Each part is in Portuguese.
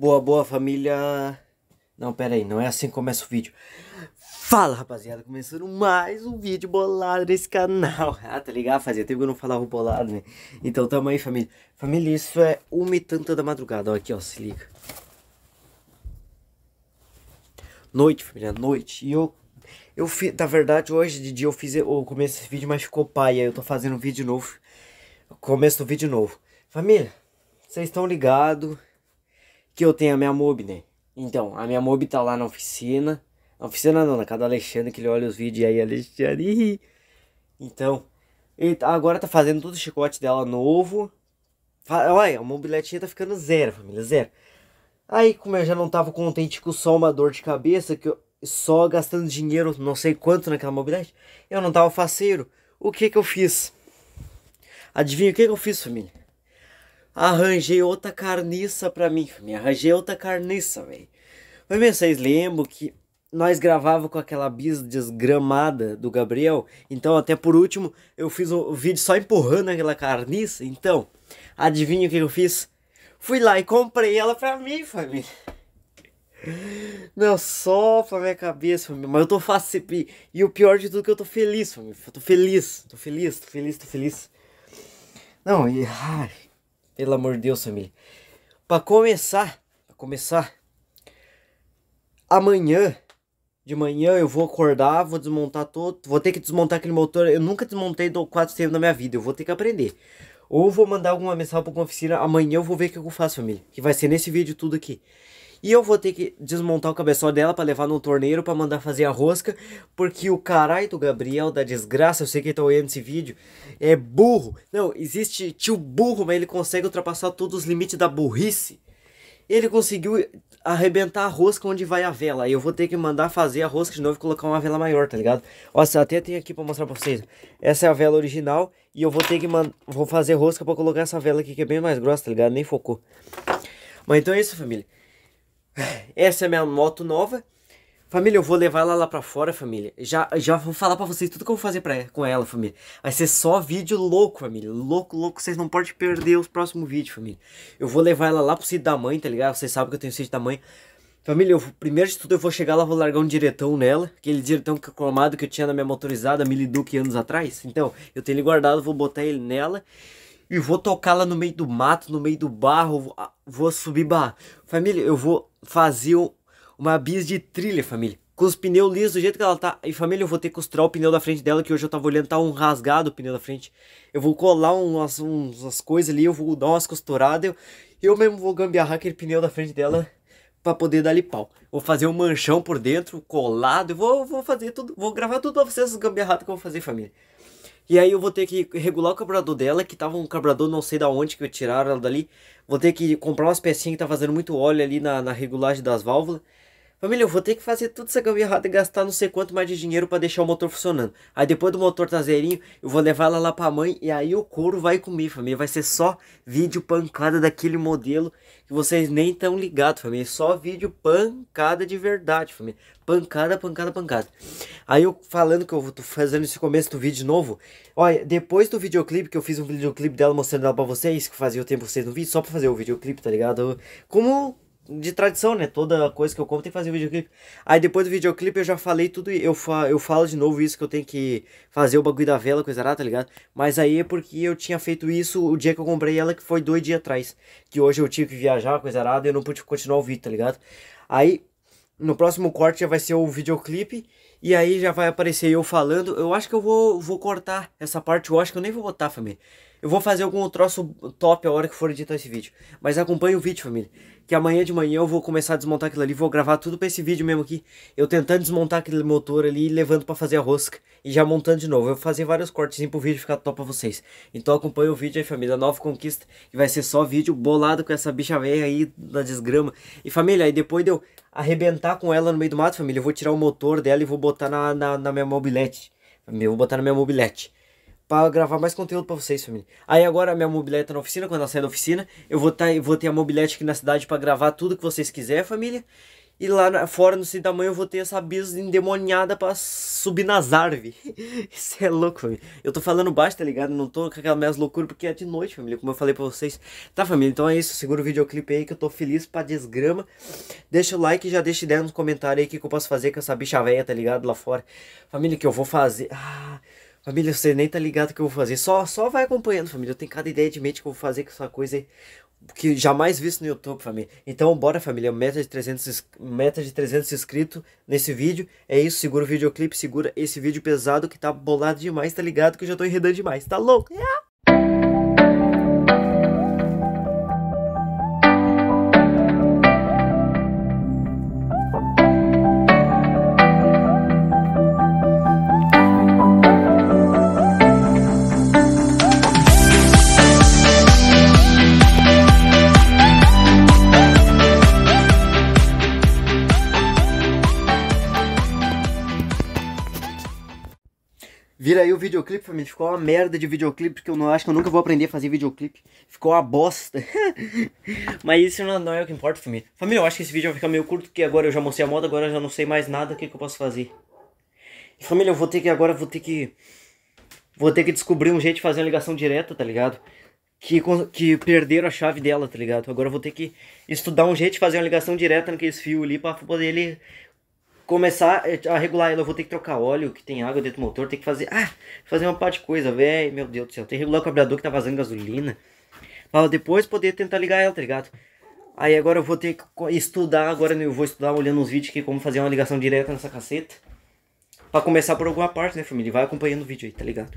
Boa, boa família. Não, pera aí, não é assim que começa o vídeo. Fala rapaziada, começando mais um vídeo bolado nesse canal. Ah, tá ligado? Fazia tempo que eu não falava bolado, né? Então tamo aí, família. Família, isso é uma e tanta da madrugada. Ó, aqui, ó, se liga. Noite, família, noite. E eu eu fiz, na verdade, hoje de dia eu fiz o começo desse vídeo, mas ficou pai. Aí eu tô fazendo um vídeo novo. Começo do vídeo novo. Família, vocês estão ligados que eu tenho a minha mob, né? Então, a minha mob tá lá na oficina. Na oficina não, na casa do Alexandre, que ele olha os vídeos aí, Alexandre. Então, ele tá, agora tá fazendo todo o chicote dela novo. Olha, a mobiletinha tá ficando zero, família, zero. Aí, como eu já não tava contente com só uma dor de cabeça, que eu, só gastando dinheiro, não sei quanto naquela mobilete, eu não tava faceiro. O que que eu fiz? Adivinha o que que eu fiz, família? arranjei outra carniça pra mim, me arranjei outra carniça, velho. Mas, vocês lembram que nós gravava com aquela bis desgramada do Gabriel. Então, até por último, eu fiz um vídeo só empurrando aquela carniça. Então, adivinha o que eu fiz? Fui lá e comprei ela pra mim, família. Não, só pra minha cabeça, família. Mas eu tô fácil. E, e o pior de tudo é que eu tô feliz, família. Eu tô feliz, tô feliz, tô feliz, tô feliz. Não, e. Ai, pelo amor de Deus, família. Para começar, pra começar, amanhã de manhã eu vou acordar, vou desmontar todo, vou ter que desmontar aquele motor. Eu nunca desmontei do 400 na minha vida, eu vou ter que aprender. Ou vou mandar alguma mensagem para uma oficina, amanhã eu vou ver o que eu faço, família. Que vai ser nesse vídeo tudo aqui. E eu vou ter que desmontar o cabeçote dela para levar no torneiro para mandar fazer a rosca, porque o caralho do Gabriel da desgraça, eu sei que ele tá olhando esse vídeo, é burro. Não, existe tio burro, mas ele consegue ultrapassar todos os limites da burrice. Ele conseguiu arrebentar a rosca onde vai a vela. E eu vou ter que mandar fazer a rosca de novo e colocar uma vela maior, tá ligado? Nossa, até tem aqui pra mostrar pra vocês. Essa é a vela original e eu vou ter que vou fazer rosca pra colocar essa vela aqui que é bem mais grossa, tá ligado? Nem focou. Mas então é isso, família. É, essa é a minha moto nova. Família, eu vou levar ela lá pra fora, família. Já, já vou falar pra vocês tudo que eu vou fazer pra, ela, com ela, família. Vai ser só vídeo louco, família. Louco, louco. Vocês não podem perder os próximos vídeos, família. Eu vou levar ela lá pro sítio da mãe, tá ligado? Vocês sabem que eu tenho sítio da mãe. Família, eu, primeiro de tudo eu vou chegar lá, vou largar um diretão nela. Aquele diretão cromado que eu tinha na minha motorizada, Miliduque, anos atrás. Então, eu tenho ele guardado, vou botar ele nela e vou tocar lá no meio do mato, no meio do barro, vou, ah, subir bar Família, eu vou fazer uma bis de trilha, família. Com os pneus lisos do jeito que ela tá. E família, eu vou ter que costurar o pneu da frente dela, que hoje eu tava olhando, tá um rasgado o pneu da frente. Eu vou colar umas, umas coisas ali, eu vou dar umas costuradas. Eu, eu mesmo vou gambiarrar aquele pneu da frente dela para poder dar ali pau. Vou fazer um manchão por dentro, colado, vou, vou fazer tudo, vou gravar tudo pra vocês, os gambiarrados que eu vou fazer, família. E aí eu vou ter que regular o carburador dela, que tava um carburador não sei da onde que eu tiraram ela dali. Vou ter que comprar umas pecinhas que tá fazendo muito óleo ali na, na regulagem das válvulas. Família, eu vou ter que fazer tudo essa caminha e gastar não sei quanto mais de dinheiro para deixar o motor funcionando. Aí depois do motor traseirinho, tá eu vou levar ela lá pra mãe e aí o couro vai comigo, família. Vai ser só vídeo pancada daquele modelo que vocês nem estão ligados, família. Só vídeo pancada de verdade, família. Pancada, pancada, pancada. Aí eu falando que eu tô fazendo esse começo do vídeo novo. Olha, depois do videoclipe, que eu fiz um videoclipe dela mostrando ela pra vocês, que fazia o tempo vocês no vídeo, só pra fazer o videoclipe, tá ligado? Como de tradição, né? Toda coisa que eu compro tem que fazer um videoclipe. Aí depois do videoclipe eu já falei tudo, eu, fa eu falo de novo isso que eu tenho que fazer o bagulho da vela, coisa rara, tá ligado? Mas aí é porque eu tinha feito isso o dia que eu comprei ela, que foi dois dias atrás. Que hoje eu tive que viajar, coisa rara. e eu não pude continuar o vídeo, tá ligado? Aí no próximo corte já vai ser o videoclipe. E aí já vai aparecer eu falando. Eu acho que eu vou, vou cortar essa parte. Eu acho que eu nem vou botar, família. Eu vou fazer algum troço top a hora que for editar esse vídeo. Mas acompanhe o vídeo, família que amanhã de manhã eu vou começar a desmontar aquilo ali, vou gravar tudo para esse vídeo mesmo aqui, eu tentando desmontar aquele motor ali levando para fazer a rosca e já montando de novo. Eu vou fazer vários cortes pro vídeo ficar top para vocês. Então acompanha o vídeo aí, família, nova conquista, e vai ser só vídeo bolado com essa bicha velha aí da desgrama. E família, aí depois de eu arrebentar com ela no meio do mato, família, eu vou tirar o motor dela e vou botar na, na, na minha mobilete. Eu vou botar na minha mobilete para gravar mais conteúdo para vocês, família. Aí agora a minha mobilete tá na oficina, quando ela sair da oficina, eu vou, tá, vou ter a mobilete aqui na cidade para gravar tudo que vocês quiserem, família. E lá na, fora, no centro da manhã, eu vou ter essa bisa endemoniada pra subir nas árvores. Isso é louco, família. Eu tô falando baixo, tá ligado? Não tô com aquelas minhas loucuras, porque é de noite, família, como eu falei pra vocês. Tá, família? Então é isso. Segura o videoclipe aí que eu tô feliz pra desgrama. Deixa o like e já deixa ideia nos comentários aí o que, que eu posso fazer com essa bicha velha, tá ligado? Lá fora. Família, que eu vou fazer... Ah... Família, você nem tá ligado que eu vou fazer. Só, só vai acompanhando, família. Eu tenho cada ideia de mente que eu vou fazer com essa coisa que jamais visto no YouTube, família. Então, bora, família. Meta de 300, meta de 300 inscritos nesse vídeo. É isso, segura o videoclipe, segura esse vídeo pesado que tá bolado demais, tá ligado? Que eu já tô enredando demais. Tá louco? Yeah. aí o videoclipe, família. Ficou uma merda de videoclipe, porque eu não, acho que eu nunca vou aprender a fazer videoclipe. Ficou uma bosta. Mas isso não, não, é o que importa, família. Família, eu acho que esse vídeo vai ficar meio curto, porque agora eu já mostrei a moda, agora eu já não sei mais nada o que, que eu posso fazer. família, eu vou ter que agora, vou ter que... Vou ter que descobrir um jeito de fazer uma ligação direta, tá ligado? Que, que perderam a chave dela, tá ligado? Agora eu vou ter que estudar um jeito de fazer uma ligação direta naquele fio ali pra poder ele começar eh, a regular ela, eu vou ter que trocar óleo, que tem água dentro do motor, tem que fazer, ah, fazer uma parte de coisa, velho, meu Deus do céu, tem que regular o carburador que tá vazando gasolina, para depois poder tentar ligar ela, tá ligado? Aí agora eu vou ter que estudar, agora eu vou estudar olhando uns vídeos aqui como fazer uma ligação direta nessa caceta. Pra começar por alguma parte, né, família? Vai acompanhando o vídeo aí, tá ligado?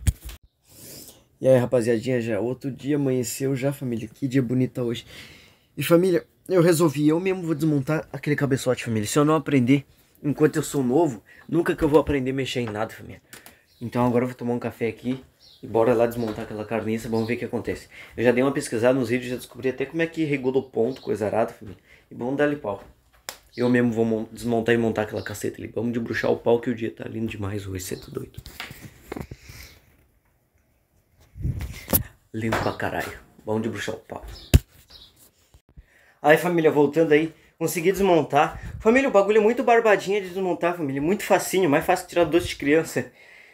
E aí, rapaziadinha, já é outro dia amanheceu já, família. Que dia bonita hoje. E família, eu resolvi, eu mesmo vou desmontar aquele cabeçote, família. Se eu não aprender, enquanto eu sou novo, nunca que eu vou aprender a mexer em nada, família. Então agora eu vou tomar um café aqui e bora lá desmontar aquela carniça, vamos ver o que acontece. Eu já dei uma pesquisada nos vídeos, já descobri até como é que regula o ponto, coisa arada, família. E vamos dar ali pau. Eu mesmo vou desmontar e montar aquela caceta ali. Vamos debruxar o pau que o dia tá lindo demais hoje, cê tá doido. Lindo pra caralho. Vamos debruxar o pau. Aí família, voltando aí, Consegui desmontar. Família, o bagulho é muito barbadinho de desmontar, família. É muito facinho, mais fácil tirar doce de criança.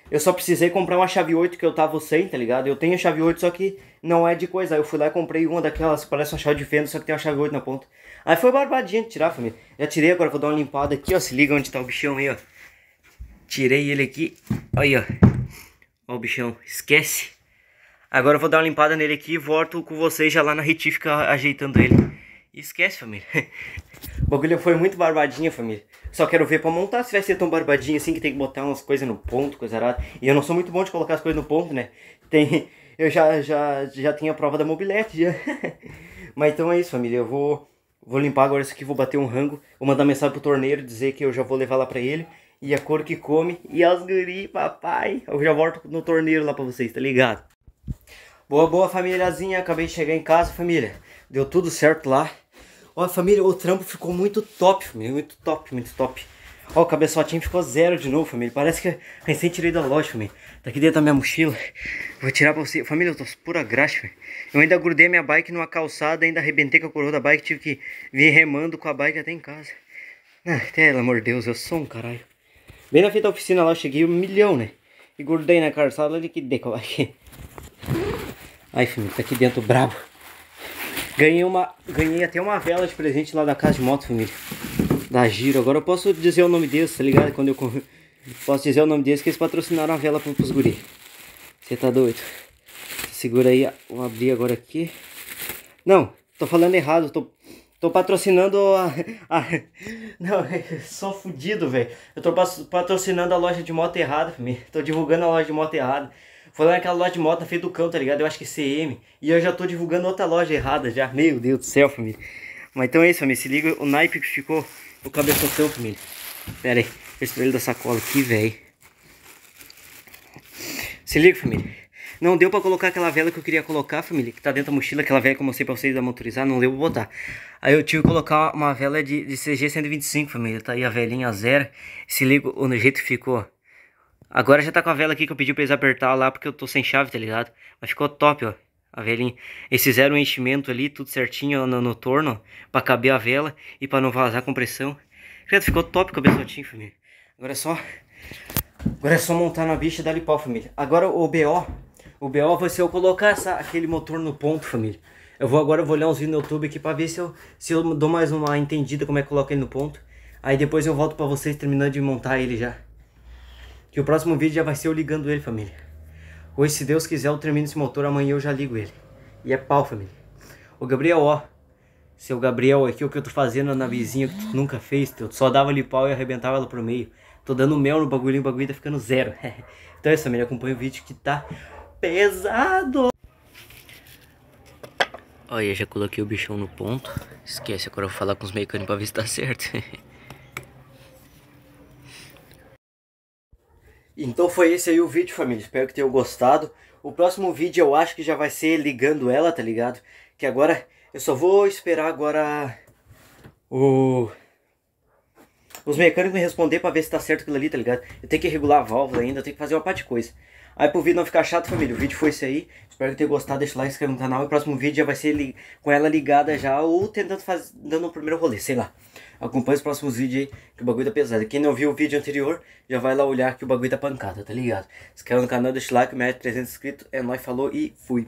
Eu só precisei comprar uma chave 8 que eu tava sem, tá ligado? Eu tenho a chave 8, só que não é de coisa. Aí eu fui lá e comprei uma daquelas que parece uma chave de fenda, só que tem uma chave 8 na ponta. Aí foi barbadinha de tirar, família. Já tirei, agora vou dar uma limpada aqui, ó. Se liga onde tá o bichão aí, ó. Tirei ele aqui. Aí, ó. Ó o bichão. Esquece. Agora eu vou dar uma limpada nele aqui e volto com vocês já lá na retífica ajeitando ele. E esquece, família. O bagulho foi muito barbadinha, família. Só quero ver pra montar se vai ser tão barbadinha assim que tem que botar umas coisas no ponto, coisa errada. E eu não sou muito bom de colocar as coisas no ponto, né? Tem. Eu já, já, já tenho a prova da mobilete já. Mas então é isso, família. Eu vou. Vou limpar agora isso aqui, vou bater um rango, vou mandar mensagem pro torneiro, dizer que eu já vou levar lá pra ele. E a cor que come, e as guri, papai. Eu já volto no torneiro lá pra vocês, tá ligado? Boa, boa, famíliazinha. Acabei de chegar em casa, família. Deu tudo certo lá. Ó, família, o trampo ficou muito top, família. Muito top, muito top. Ó, o cabeçotinho ficou zero de novo, família. Parece que recém tirei da loja, família. Tá aqui dentro da minha mochila. Vou tirar pra você. Família, eu tô pura graxa, família Eu ainda grudei minha bike numa calçada, ainda arrebentei com a coroa da bike. Tive que vir remando com a bike até em casa. Ah, pelo amor de Deus, eu sou um caralho. Bem na frente da oficina lá, eu cheguei um milhão, né? E grudei na calçada, liquidei que a bike. Ai, família, tá aqui dentro brabo. Ganhei, uma, ganhei até uma vela de presente lá da casa de moto, família. Da Giro. Agora eu posso dizer o nome deles, tá ligado? Quando eu posso dizer o nome deles que eles patrocinaram a vela pros guri. Você tá doido? Segura aí, vou abrir agora aqui. Não, tô falando errado, tô, tô patrocinando a, a Não, é sou fudido, velho. Eu tô patrocinando a loja de moto errada, família. Tô divulgando a loja de moto errada. Foi lá naquela loja de moto feito do cão, tá ligado? Eu acho que é CM. E eu já tô divulgando outra loja errada já. Meu Deus do céu, família. Mas então é isso, família. Se liga o naipe que ficou o cabeçotão, família. Pera aí. O espelho da sacola aqui, velho. Se liga, família. Não deu pra colocar aquela vela que eu queria colocar, família. Que tá dentro da mochila. Aquela vela que eu mostrei pra vocês da motorizar. Não deu pra botar. Aí eu tive que colocar uma vela de, de CG 125, família. Tá aí a velhinha zero. Se liga o jeito que ficou, Agora já tá com a vela aqui que eu pedi pra eles apertar lá porque eu tô sem chave, tá ligado? Mas ficou top, ó. A velhinha. Eles fizeram um enchimento ali, tudo certinho ó, no, no torno, ó, pra caber a vela e pra não vazar a compressão. Credo, ficou top o cabeçotinho, família. Agora é só... Agora é só montar na bicha e dar pau, família. Agora o BO... O BO vai ser eu colocar essa, aquele motor no ponto, família. Eu vou agora eu vou olhar uns vídeos no YouTube aqui pra ver se eu, se eu dou mais uma entendida como é que coloca ele no ponto. Aí depois eu volto pra vocês terminando de montar ele já. Que o próximo vídeo já vai ser eu ligando ele, família. Hoje, se Deus quiser, eu termino esse motor, amanhã eu já ligo ele. E é pau, família. Ô, Gabriel, ó. Seu Gabriel, aqui o que eu tô fazendo na vizinha que tu nunca fez, tu só dava ali pau e arrebentava ela pro meio. Tô dando mel no bagulhinho, o bagulho tá ficando zero. então é isso, família. Acompanha o vídeo que tá pesado. Olha, já coloquei o bichão no ponto. Esquece, agora eu vou falar com os mecânicos pra ver se tá certo. Então foi esse aí o vídeo, família. Espero que tenham gostado. O próximo vídeo eu acho que já vai ser ligando ela, tá ligado? Que agora eu só vou esperar agora o... Os mecânicos me responder pra ver se tá certo aquilo ali, tá ligado? Eu tenho que regular a válvula ainda, eu tenho que fazer uma parte de coisa. Aí pro vídeo não ficar chato, família, o vídeo foi esse aí. Espero que tenham gostado, deixa o like, inscreve no canal. E o próximo vídeo já vai ser li... com ela ligada já ou tentando fazer... dando o um primeiro rolê, sei lá acompanha os próximos vídeos aí, que o bagulho tá pesado. Quem não viu o vídeo anterior, já vai lá olhar que o bagulho tá pancada, tá ligado? Se inscreve no canal, deixa o like, mete 300 inscritos, é nóis, falou e fui.